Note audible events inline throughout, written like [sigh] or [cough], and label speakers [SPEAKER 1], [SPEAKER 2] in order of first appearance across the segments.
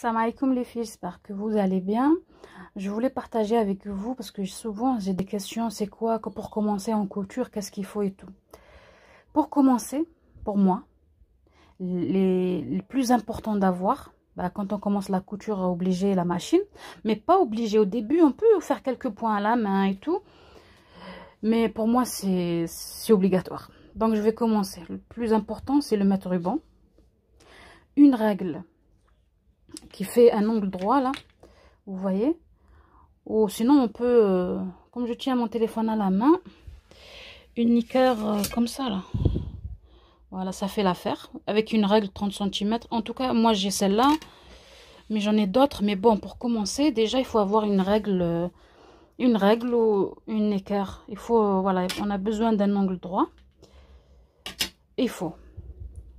[SPEAKER 1] Assalamu alaikum les filles, j'espère que vous allez bien. Je voulais partager avec vous parce que souvent j'ai des questions, c'est quoi pour commencer en couture, qu'est-ce qu'il faut et tout. Pour commencer, pour moi, les, plus important d'avoir, bah, quand on commence la couture, obligé la machine, mais pas obligé. Au début, on peut faire quelques points à la main et tout, mais pour moi, c'est obligatoire. Donc je vais commencer. Le plus important, c'est le mettre ruban. Une règle qui fait un angle droit là, vous voyez. Ou sinon on peut, euh, comme je tiens mon téléphone à la main, une équerre euh, comme ça là. Voilà, ça fait l'affaire. Avec une règle 30 cm. En tout cas, moi j'ai celle-là. Mais j'en ai d'autres. Mais bon, pour commencer, déjà il faut avoir une règle. Euh, une règle ou une équerre. Il faut, voilà, on a besoin d'un angle droit. Il faut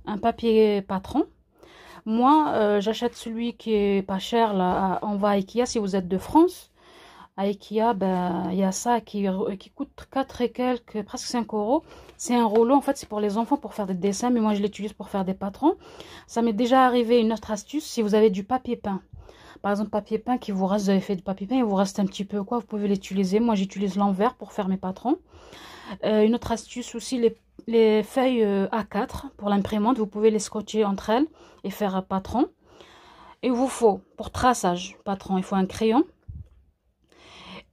[SPEAKER 1] un papier patron moi, euh, j'achète celui qui est pas cher. Là. On va à Ikea si vous êtes de France. À Ikea, ben, il y a ça qui, coûte 4 et quelques, presque 5 euros. C'est un rouleau, en fait, c'est pour les enfants, pour faire des dessins. Mais moi, je l'utilise pour faire des patrons. Ça m'est déjà arrivé une autre astuce. Si vous avez du papier peint. Par exemple, papier peint qui vous reste, vous avez fait du papier peint, il vous reste un petit peu quoi, vous pouvez l'utiliser. Moi, j'utilise l'envers pour faire mes patrons. Euh, une autre astuce aussi, les les feuilles euh, A4 pour l'imprimante, vous pouvez les scotcher entre elles et faire un patron. Il vous faut, pour traçage, patron, il faut un crayon.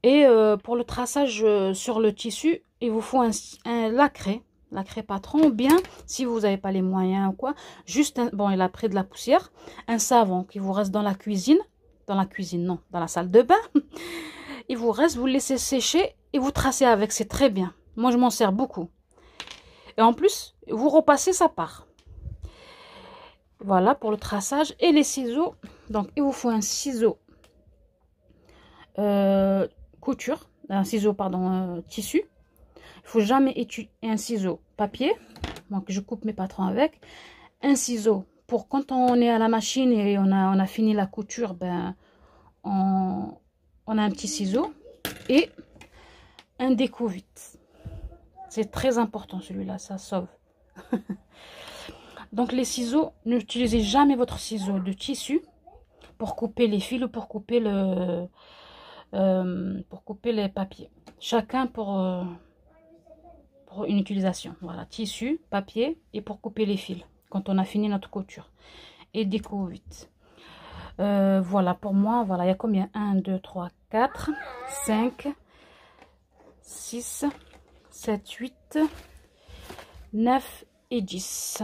[SPEAKER 1] Et euh, pour le traçage euh, sur le tissu, il vous faut un, un lacré, patron, ou bien, si vous n'avez pas les moyens ou quoi, juste, bon, il a pris de la poussière, un savon qui vous reste dans la cuisine, dans la cuisine, non, dans la salle de bain. [laughs] Il vous reste, vous laissez sécher et vous tracez avec, c'est très bien. Moi, je m'en sers beaucoup. Et en plus, vous repassez sa part. Voilà pour le traçage. Et les ciseaux. Donc, il vous faut un ciseau euh, couture. Un ciseau, pardon, euh, tissu. Il faut jamais étudier un ciseau papier. Donc, je coupe mes patrons avec. Un ciseau pour quand on est à la machine et on a, on a fini la couture, ben, on, a un petit ciseau et un déco c'est très important celui-là, ça sauve. Donc les ciseaux, n'utilisez jamais votre ciseau de tissu pour couper les fils ou pour couper le euh, pour couper les papiers. Chacun pour, euh, pour une utilisation. Voilà, tissu, papier et pour couper les fils quand on a fini notre couture. Et déco vite. Euh, voilà, pour moi, voilà, il y a combien 1, 2, 3, 4, 5, 6, 7, 8, 9 et 10.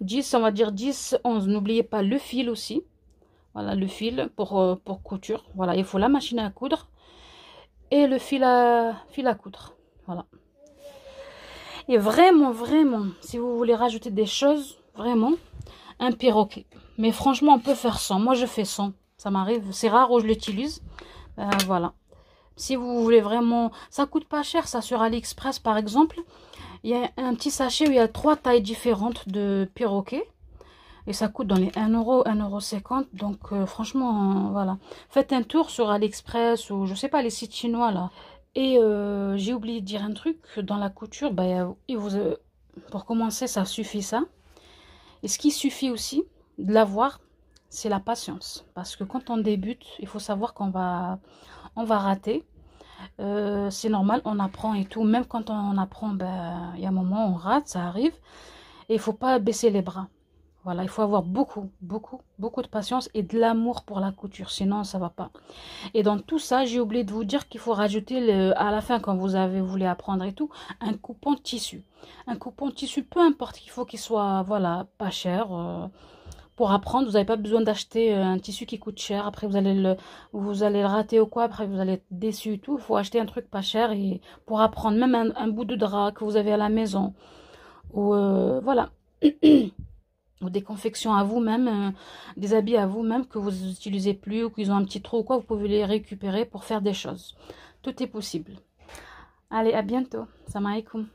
[SPEAKER 1] 10, on va dire 10, 11. N'oubliez pas le fil aussi. Voilà, le fil pour, euh, pour couture. Voilà, il faut la machine à coudre et le fil à, fil à coudre. Voilà. Et vraiment, vraiment, si vous voulez rajouter des choses, vraiment, un perroquet. Mais franchement, on peut faire sans. Moi, je fais sans. Ça m'arrive. C'est rare où je l'utilise. Euh, voilà. Si vous voulez vraiment... Ça coûte pas cher, ça, sur AliExpress, par exemple. Il y a un petit sachet où il y a trois tailles différentes de perroquets. Et ça coûte dans les 1€, 1,50€. Donc, euh, franchement, voilà. Faites un tour sur AliExpress ou, je sais pas, les sites chinois, là. Et euh, j'ai oublié de dire un truc. Dans la couture, bah, vous, euh, pour commencer, ça suffit, ça. Et ce qui suffit aussi de l'avoir, c'est la patience. Parce que quand on débute, il faut savoir qu'on va on va rater. Euh, c'est normal, on apprend et tout. Même quand on apprend, ben, il y a un moment, on rate, ça arrive. Et il faut pas baisser les bras. Voilà, il faut avoir beaucoup, beaucoup, beaucoup de patience et de l'amour pour la couture. Sinon, ça va pas. Et dans tout ça, j'ai oublié de vous dire qu'il faut rajouter le, à la fin, quand vous avez voulu apprendre et tout, un coupon de tissu. Un coupon de tissu, peu importe, il faut qu'il soit, voilà, pas cher. Euh, pour apprendre. Vous n'avez pas besoin d'acheter euh, un tissu qui coûte cher. Après, vous allez le, vous allez le rater ou quoi. Après, vous allez être déçu tout. Il faut acheter un truc pas cher et pour apprendre. Même un, bout de drap que vous avez à la maison. Ou euh, voilà. [clears throat] ou des confections à vous-même, euh, des habits à vous-même que vous n'utilisez plus ou qu'ils ont un petit trou ou quoi. Vous pouvez les récupérer pour faire des choses. Tout est possible. Allez, à bientôt. Salam